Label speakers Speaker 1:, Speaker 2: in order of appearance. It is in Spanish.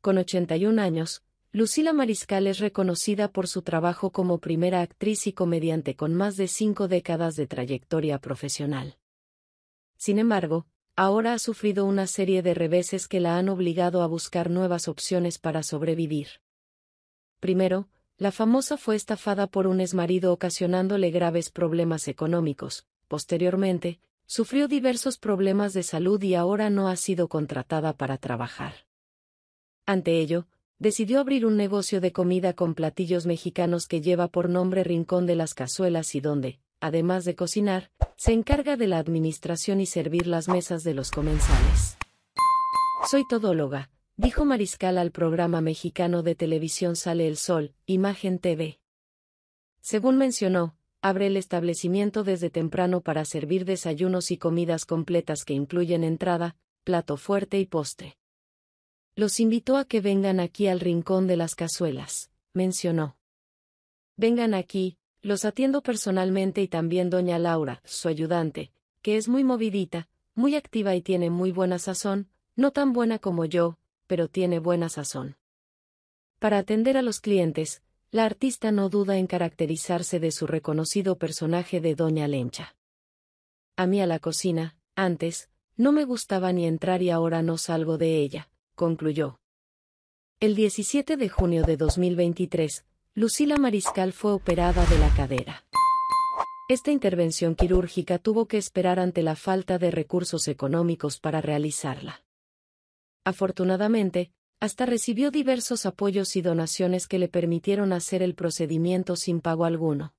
Speaker 1: con 81 años, Lucila Mariscal es reconocida por su trabajo como primera actriz y comediante con más de cinco décadas de trayectoria profesional. Sin embargo, ahora ha sufrido una serie de reveses que la han obligado a buscar nuevas opciones para sobrevivir. Primero, la famosa fue estafada por un exmarido ocasionándole graves problemas económicos. Posteriormente, sufrió diversos problemas de salud y ahora no ha sido contratada para trabajar. Ante ello, decidió abrir un negocio de comida con platillos mexicanos que lleva por nombre Rincón de las Cazuelas y donde, además de cocinar, se encarga de la administración y servir las mesas de los comensales. Soy todóloga, dijo Mariscal al programa mexicano de televisión Sale el Sol, Imagen TV. Según mencionó, abre el establecimiento desde temprano para servir desayunos y comidas completas que incluyen entrada, plato fuerte y postre. Los invitó a que vengan aquí al rincón de las cazuelas, mencionó. Vengan aquí, los atiendo personalmente y también doña Laura, su ayudante, que es muy movidita, muy activa y tiene muy buena sazón, no tan buena como yo, pero tiene buena sazón. Para atender a los clientes, la artista no duda en caracterizarse de su reconocido personaje de Doña Lencha. A mí a la cocina, antes, no me gustaba ni entrar y ahora no salgo de ella, concluyó. El 17 de junio de 2023, Lucila Mariscal fue operada de la cadera. Esta intervención quirúrgica tuvo que esperar ante la falta de recursos económicos para realizarla. Afortunadamente, hasta recibió diversos apoyos y donaciones que le permitieron hacer el procedimiento sin pago alguno.